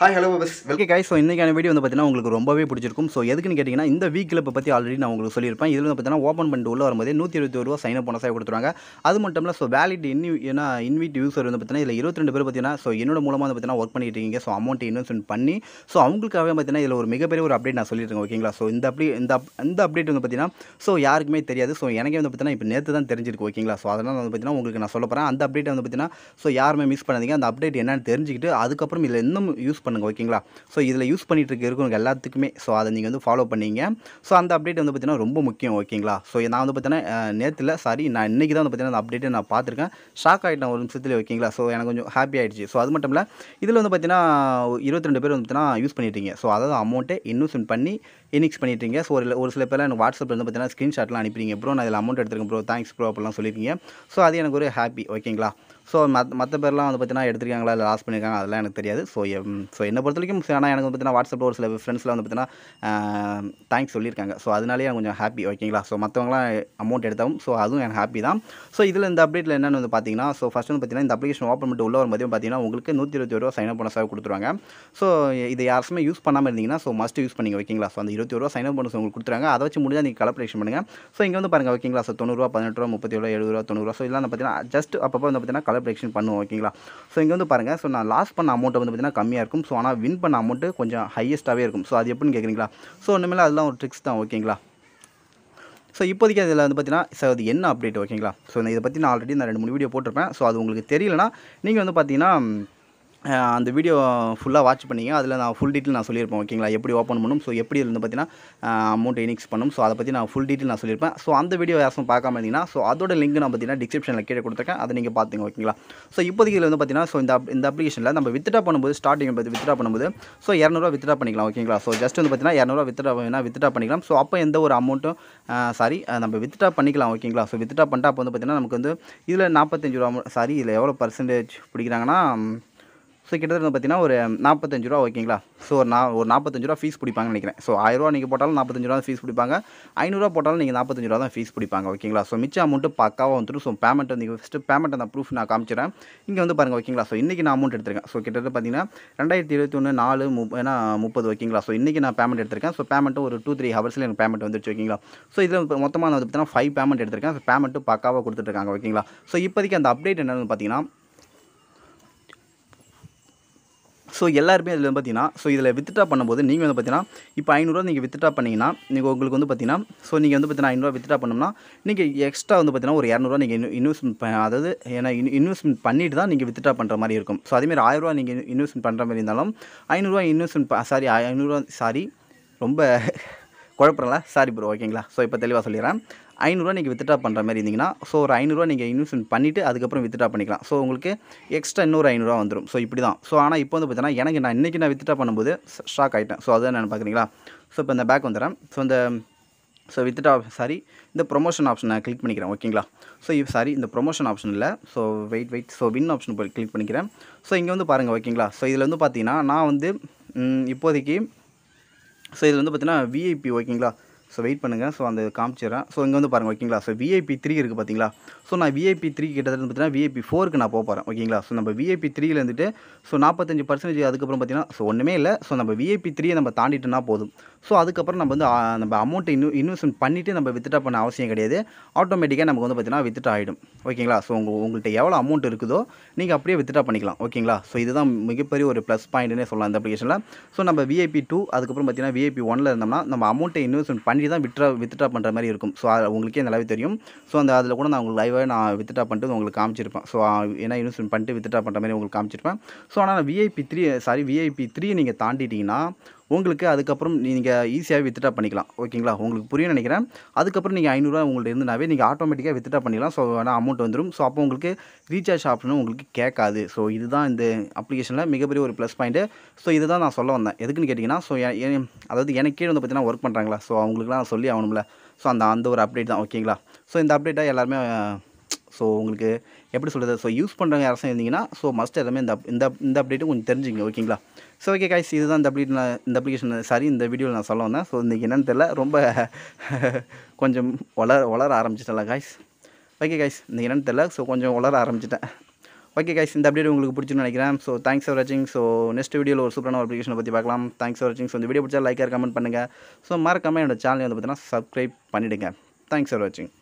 hi hello bus வெல்கே காய் so இன்றைக்கான video வந்து பார்த்தீங்கன்னா உங்களுக்கு ரொம்பவே பிடிச்சிருக்கும் ஸோ எதுக்குன்னு கேட்டிங்கன்னா இந்த வீக்கில் இப்போ பற்றி ஆல்ரெடி நான் உங்களுக்கு சொல்லியிருப்பேன் இதில் வந்து பார்த்தீங்கன்னா ஓப்பன் பண்ணிட்டு உள்ள வரும்போது நூற்றி இருபத்தி ரூபா சைன் அப் போனஸாக கொடுத்துருவாங்க அது மட்டும் இல்லை ஸோ வேலிட் இன்னி ஏன்னா இன்விட் யூஸர் வந்து பார்த்தீங்கன்னா இதில் இருபத்தி ரெண்டு பேர் பார்த்தீங்கன்னா ஸோ என்னோட மூலமாக வந்து பார்த்தீங்கன்னா ஒர்க் பண்ணிட்டு இருக்கீங்க ஸோ அமௌண்ட் இன்வெஸ்ட்மெண்ட் பண்ணி ஸோ அவங்களுக்காகவே பார்த்தீங்கன்னா இதில் ஒரு மிகப்பெரிய ஒரு அப்டேட் நான் சொல்லியிருக்கேன் ஓகேங்களா ஸோ இந்த அப்படி இந்த இந்த அப்டேட் வந்து பார்த்தீங்கன்னா ஸோ யாருக்குமே தெரியாது ஸோ எனக்கே வந்து பார்த்தீங்கன்னா இப்போ நேற்று தான் தெரிஞ்சிருக்கு ஓகேங்களா ஸோ அதனால் வந்து பார்த்தீங்கன்னா உங்களுக்கு நான் சொல்ல போகிறேன் அந்த அப்டேட் வந்து பார்த்தீங்கன்னா ஸோ யாருமே மிஸ் பண்ணாதீங்க அந்த அப்டேட் என்னென்னு தெரிஞ்சுக்கிட்டு அதுக்கப்புறம் இதில் இன்னும் யூஸ் பண்ணுங்கள் ஓகேங்களா ஸோ இதில் யூஸ் பண்ணிகிட்டு இருக்க எல்லாத்துக்குமே ஸோ அதை நீங்கள் வந்து ஃபாலோ பண்ணிங்க ஸோ அந்த அப்டேட் வந்து பார்த்தீங்கன்னா ரொம்ப முக்கியம் ஓகேங்களா ஸோ நான் வந்து பார்த்தீங்கன்னா நேற்றுல சாரி நான் இன்றைக்கி தான் வந்து பார்த்தீங்கன்னா அந்த அப்டேட்டை நான் பார்த்துருக்கேன் ஷாக் ஆகிட்டேன் ஒரு நிமிஷத்தில் ஓகேங்களா ஸோ எனக்கு கொஞ்சம் ஹாப்பி ஆகிடுச்சு ஸோ அது மட்டும் இல்லை இதில் வந்து பார்த்தீங்கன்னா இருபத்தி ரெண்டு பேர் வந்து பார்த்தீங்கன்னா யூஸ் பண்ணிட்டீங்க ஸோ அதாவது அமௌண்ட்டை இன்வெஸ்ட்மெண்ட் பண்ணி இன்னிக்ஸ் பண்ணிட்டீங்க ஸோ ஒரு சில பேர் எனக்கு வாட்ஸ்அப்பில் வந்து பார்த்தீங்கன்னா ஸ்க்ரீன்ஷாட்லாம் அனுப்பிடுங்க ப்ரோ நான் இதில் அமௌண்ட் எடுத்துருக்கேன் ப்ரோ தேங்க்ஸ் ப்ரோ அப்படிலாம் சொல்லியிருக்கீங்க ஸோ அது எனக்கு ஒரு ஹாப்பி ஓகேங்களா ஸோ மற்ற மற்ற பேர்லாம் வந்து பார்த்தீங்கன்னா எடுத்திருக்காங்களா இல்லை லாஸ் பண்ணியிருக்காங்க அதெல்லாம் எனக்கு தெரியாது ஸோ ஸோ என்னை பொறுத்த வரைக்கும் ஆனால் எனக்கு வந்து பார்த்தீங்கன்னா வாட்ஸ்அப்பில் ஒரு சில ஃப்ரெண்ட்ஸில் வந்து பார்த்தீங்கன்னா தேங்க்ஸ் சொல்லியிருக்காங்க ஸோ அதனாலேயே எனக்கு கொஞ்சம் ஹாப்பி ஓகேங்களா ஸோ மற்றவங்களாம் அமௌண்ட் எடுத்தாலும் ஸோ அதுவும் எனக்கு ஹாப்பி தான் ஸோ இதில் இந்த அப்டேட்டில் என்னென்னு வந்து பார்த்தீங்கன்னா ஸோ ஃபஸ்ட்டு வந்து பார்த்தீங்கன்னா இந்த அப்ளிகேஷன் ஓப்பன் பண்ணிட்டு உள்ள வரும்போது பார்த்தீங்கன்னா உங்களுக்கு நூற்றி இருபத்தி ரூபா சைன் அப் பண்ண கொடுத்துருவாங்க ஸோ இதை யாருமே யூஸ் பண்ணாமல் இருந்தீங்கன்னா ஸோ மஸ்ட் யூஸ் பண்ணிங்க ஓகேங்களா ஸோ அந்த இருபத்தி ரூபா சைன் அப் பண்ண உங்களுக்கு கொடுத்துருவாங்க அதை வச்சு முடிஞ்சால் நீங்கள் கலப்ரேஷன் பண்ணுங்கள் ஸோ இங்கே வந்து பாருங்கள் ஓகேங்களா ஸோ தொண்ணூறுரூவா பதினெட்டு ரூபா முப்பத்தி ஏழு எழுபது ரூபா தொண்ணூறுரூவா ஸோ இதெல்லாம் பார்த்தீங்கன்னா ஜஸ்ட் அப்பப்போ வந்து பார்த்தீங்கன்னா கலர் ப்ரெடிக்ஷன் பண்ணுவோம் ஓகேங்களா ஸோ இங்கே வந்து பாருங்கள் ஸோ நான் லாஸ் பண்ண அமௌண்ட் வந்து பார்த்திங்கன்னா கம்மியாக இருக்கும் ஸோ ஆனால் வின் பண்ண அமௌண்ட் கொஞ்சம் ஹையஸ்ட்டாகவே இருக்கும் ஸோ அது எப்படின்னு கேட்குறீங்களா ஸோ ஒன்றுமே அதெல்லாம் ஒரு ட்ரிக்ஸ் தான் ஓகேங்களா ஸோ இப்போதைக்கு அதில் வந்து பார்த்தீங்கன்னா ஸோ அது என்ன அப்டேட் ஓகேங்களா ஸோ இதை பற்றி நான் ஆல்ரெடி நான் ரெண்டு மூணு வீடியோ போட்டிருப்பேன் ஸோ அது உங்களுக்கு தெரியலனா நீங்கள் வந்து பார்த்தீங்கன்னா அந்த வீடியோ ஃபுல்லாக வாட்ச் பண்ணிங்க அதில் நான் ஃபுல் டீட்டெயில் நான் சொல்லியிருப்பேன் ஓகேங்களா எப்படி ஓப்பன் பண்ணும் ஸோ எப்படி இருந்து பார்த்தீங்கன்னா அமௌண்ட் இனிக்ஸ் பண்ணும் ஸோ அதை பற்றி நான் ஃபுல் டீட்டெயில் நான் சொல்லியிருப்பேன் ஸோ அந்த வீடியோ யாரும் பார்க்காம இருந்தீங்கன்னா ஸோ அதோட லிங்க் நான் பார்த்தீங்கன்னா டிஸ்கிரிப்ஷனில் கீழே கொடுத்துருக்கேன் அதை நீங்கள் பார்த்துங்க ஓகேங்களா ஸோ இப்போதைக்கு இதில் வந்து பார்த்தீங்கன்னா ஸோ இந்த இந்த அப்ளிகேஷனில் நம்ம வித்ட்ரா பண்ணும்போது ஸ்டார்டிங் பற்றி வித்ட்ரா பண்ணும்போது ஸோ இரநூறுவா வித்ட்ரா பண்ணிக்கலாம் ஓகேங்களா ஸோ ஜஸ்ட் வந்து பார்த்தீங்கன்னா இரநூறுவா வித்ரா வேணா வித்ட்ரா பண்ணிக்கலாம் ஸோ அப்போ எந்த ஒரு அமௌண்ட்டும் சாரி நம்ம வித்ட்ரா பண்ணிக்கலாம் ஓகேங்களா ஸோ வித்ட்ரா பண்ணிட்டு அப்போ வந்து பார்த்தீங்கன்னா நமக்கு வந்து இதில் நாற்பத்தஞ்சு ரூபா சாரி இதில் எவ்வளோ பர்சன்டேஜ் பிடிக்கிறாங்கன்னா ஸோ கிட்டத்தட்ட பார்த்தீங்கன்னா ஒரு நாற்பத்தஞ்சு ரூபா ஓகேங்களா ஸோ ஒரு நான் ஒரு நாற்பத்தஞ்சு ரூபா ஃபீஸ் பிடிப்பாங்கன்னு நினைக்கிறேன் ஸோ ஆயிரரூவா நீங்கள் போட்டாலும் நாற்பத்தஞ்சு ரூபா ஃபீஸ் பிடிப்பாங்க ஐநூறுரூவா போட்டாலும் நீங்கள் நாற்பத்தஞ்சு ரூபா தான் ஃபீஸ் பிடிப்பாங்க ஓகேங்களா ஸோ மிச்ச அமௌண்ட்டு பக்காவாக வந்துட்டு ஸோ பேமெண்ட் நீங்கள் ஃபஸ்ட்டு பேமெண்ட் அந்த ப்ரூஃப் நான் காமிச்சிடறேன் இங்கே வந்து பாருங்கள் ஓகேங்களா ஸோ இன்றைக்கி நான் அமௌண்ட் எடுத்திருக்கேன் ஸோ கிட்டத்தட்ட பார்த்தீங்கன்னா ரெண்டாயிரத்தி இருபத்தி ஒன்று நாலு முப்பது ஏன்னா முப்பது ஓகேங்களா ஸோ இன்றைக்கி நான் பேமெண்ட் எடுத்திருக்கேன் ஸோ பேமெண்ட்டு ஒரு டூ த்ரீ ஹவர்ஸில் எனக்கு பேமெண்ட் வந்துருச்சு ஓகேங்களா ஸோ இதில் மொத்தமாக நான் வந்து பார்த்தீங்கன்னா ஃபைவ் பேமெண்ட் எடுத்திருக்கேன் ஸோ பேமெண்ட்டு பக்காவாக கொடுத்துட்ருக்காங்க ஓகேங்களா ஸோ இப்போதைக்கு அந்த அப்டேட் என்னென்னு பார்த்தீங்கன்னா ஸோ எல்லாருமே இதில் வந்து பார்த்தீங்கன்னா ஸோ இதில் வித்ட்ரா பண்ணும்போது நீங்கள் வந்து பார்த்தீங்கன்னா இப்போ ஐநூறுரூவா நீங்கள் வித்ட்ரா பண்ணிங்கன்னா நீங்கள் உங்களுக்கு வந்து பார்த்தீங்கன்னா ஸோ நீங்கள் வந்து பார்த்தீங்கன்னா ஐநூறுரூவா வித்ட்ரா பண்ணோம்னா நீங்கள் எக்ஸ்ட்ரா வந்து பார்த்தீங்கன்னா ஒரு இரநூறுவா நீங்கள் இன்வெஸ்ட்மெண்ட் அதாவது ஏன்னா இன்வெஸ்ட்மெண்ட் பண்ணிட்டு தான் நீங்கள் வித்ட்ரா பண்ணுற மாதிரி இருக்கும் ஸோ அதேமாதிரி ஆயிரரூவா நீங்கள் இன்வெஸ்ட்மெண்ட் பண்ணுற மாதிரி இருந்தாலும் ஐநூறுரூவா இன்வெஸ்ட்மெண்ட் சாரி ஐநூறுரூவா சாரி ரொம்ப குழப்பறல சாரி ப்ரோ ஓகேங்களா ஸோ இப்போ தெளிவாக சொல்லிடுறேன் ஐநூறுரூவா நீங்கள் வித்ட்ரா பண்ணுற மாதிரி இருந்தீங்கன்னா ஸோ ஒரு ஐநூறுரூவா நீங்கள் இன்வெஸ்ட்மெண்ட் பண்ணிவிட்டு அதுக்கப்புறம் வித்ட்ரா பண்ணிக்கலாம் ஸோ உங்களுக்கு எக்ஸ்ட்ரா இன்னொரு ஐநூறுரூவா வந்துடும் ஸோ இப்படி தான் ஸோ ஆனால் இப்போ வந்து பார்த்தீங்கன்னா எனக்கு நான் இன்றைக்கி நான் வித்ட்ரா பண்ணும்போது ஸ்டாக் ஆகிட்டேன் ஸோ அதான் நான் பார்க்குறீங்களா ஸோ இப்போ இந்த பேக் வந்துடுறேன் ஸோ இந்த ஸோ வித்ட்ரா சாரி இந்த ப்ரொமோஷன் ஆப்ஷனை கிளிக் பண்ணிக்கிறேன் ஓகேங்களா ஸோ இப்போ சாரி இந்த ப்ரொமோஷன் ஆப்ஷனில் so wait wait so win option போய் கிளிக் பண்ணிக்கிறேன் ஸோ இங்கே வந்து பாருங்கள் ஓகேங்களா ஸோ இதில் வந்து பார்த்தீங்கன்னா நான் வந்து இப்போதைக்கு ஸோ இதில் வந்து பார்த்தீங்கன்னா விஐபி ஓகேங்களா ஸோ வெயிட் பண்ணுங்கள் ஸோ அந்த காமிச்சிடறேன் ஸோ இங்கே வந்து பாருங்கள் ஓகேங்களா ஸோ விஐபி த்ரீ இருக்குது பார்த்தீங்களா ஸோ நான் விஐபி த்ரீ கிட்டத்தட்ட பார்த்தீங்கன்னா விஐபி ஃபோருக்கு நான் போக போகிறேன் ஓகேங்களா ஸோ நம்ம விஐபி த்ரீல இருந்துட்டு ஸோ நாற்பத்தஞ்சு பர்சன்டேஜ் அதுக்கப்புறம் பார்த்தீங்கன்னா ஸோ ஒன்றுமே இல்லை ஸோ நம்ம விஐபி த்ரீயை நம்ம தாண்டிட்டுனா போதும் ஸோ அதுக்கப்புறம் நம்ம வந்து நம்ம அமௌண்ட்டை இன்னும் இன்வெஸ்ட்மெண்ட் பண்ணிவிட்டு நம்ம வித்ட்ரா பண்ண அவசியம் கிடையாது ஆட்டோமேட்டிக்காக நமக்கு வந்து பார்த்தீங்கன்னா வித்ட்ரா ஆகிடும் ஓகேங்களா ஸோ உங்கள் உங்கள்கிட்ட எவ்வளோ அமௌண்ட் இருக்குதோ நீங்கள் அப்படியே வித்ட்ரா பண்ணிக்கலாம் ஓகேங்களா ஸோ இதுதான் மிகப்பெரிய ஒரு ப்ளஸ் பாயிண்ட்னே சொல்லலாம் இந்த அப்ளிகேஷனில் ஸோ நம்ம விஐபி டூ அதுக்கப்புறம் பார்த்தீங்கன்னா விஐபி ஒனில் இருந்தோம்னா நம்ம அமௌண்ட்டை இன்வெஸ்ட்மெண்ட் பண்ணி பண்ணி தான் வித்ரா வித்ட்ரா பண்ணுற மாதிரி இருக்கும் ஸோ உங்களுக்கே நல்லாவே தெரியும் ஸோ அந்த அதில் கூட நான் உங்களுக்கு லைவாக நான் வித்ட்ரா பண்ணிட்டு உங்களுக்கு காமிச்சிருப்பேன் ஸோ ஏன்னா இன்வெஸ்ட்மெண்ட் பண்ணிட்டு வித்ட்ரா பண்ணுற மாதிரி உங்களுக்கு காமிச்சிருப்பேன் ஸோ ஆனால் VIP three sorry VIP three நீங்கள் தாண்டிட்டிங்கன்னா உங்களுக்கு அதுக்கப்புறம் நீங்கள் ஈஸியாக வித்ட்ரா பண்ணிக்கலாம் ஓகேங்களா உங்களுக்கு புரியும் நினைக்கிறேன் அதுக்கப்புறம் நீங்கள் ஐநூறுரூவா உங்கள்ட்ட இருந்துனாவே நீங்கள் ஆட்டோமேட்டிக்காக வித்ட்ரா பண்ணிக்கலாம் ஸோ ஆனால் அமௌண்ட் வந்துடும் ஸோ அப்போ உங்களுக்கு ரீசார்ஜ் ஆப்ஷனும் உங்களுக்கு கேட்காது ஸோ இதுதான் இந்த அப்ளிகேஷனில் மிகப்பெரிய ஒரு ப்ளஸ் பாயிண்ட்டு ஸோ இதுதான் நான் சொல்ல வந்தேன் எதுக்குன்னு கேட்டிங்கன்னா ஸோ அதாவது எனக்கு கீழே வந்து பார்த்தீங்கன்னா ஒர்க் பண்ணுறாங்களா ஸோ அவங்களுக்குலாம் சொல்லி ஆகணும்ல ஸோ அந்த அந்த ஒரு அப்டேட் தான் ஓகேங்களா ஸோ இந்த அப்டேட்டாக எல்லாருமே ஸோ உங்களுக்கு எப்படி சொல்கிறது ஸோ யூஸ் பண்ணுறவங்க யாரும் இருந்தீங்கன்னா ஸோ மஸ்ட் எல்லாமே இந்த இந்த இந்த அப்டேட்டும் கொஞ்சம் தெரிஞ்சுங்க ஓகேங்களா ஸோ ஓகே காய்ஸ் இதுதான் இந்த அப்டேட் நான் இந்த அப்ளிகேஷன் சாரி இந்த வீடியோவில் நான் சொல்ல வந்தேன் ஸோ இன்றைக்கி என்னென்னு தெரில ரொம்ப கொஞ்சம் வளர வளர ஆரம்பிச்சிட்டல காய்ஸ் ஓகே காய்ஸ் இன்றைக்கி என்னென்னு தெரில ஸோ கொஞ்சம் வளர ஆரம்பிச்சிட்டேன் ஓகே காய்ஸ் இந்த அப்டேட் உங்களுக்கு பிடிச்சுன்னு நினைக்கிறேன் ஸோ தேங்க்ஸ் ஃபார் வாட்சிங் ஸோ நெக்ஸ்ட் வீடியோவில் ஒரு சூப்பரான ஒரு அப்ளிகேஷன் பற்றி பார்க்கலாம் தேங்க்ஸ் ஃபார் வாட்சிங் ஸோ இந்த வீடியோ பிடிச்சா லைக் கமெண்ட் பண்ணுங்கள் ஸோ மறக்காமல் என்னோடய சேனல் வந்து பார்த்தீங்கன்னா சப்ஸ்கிரைப் பண்ணிவிடுங்க தேங்க்ஸ் ஃபார் வாட்சிங்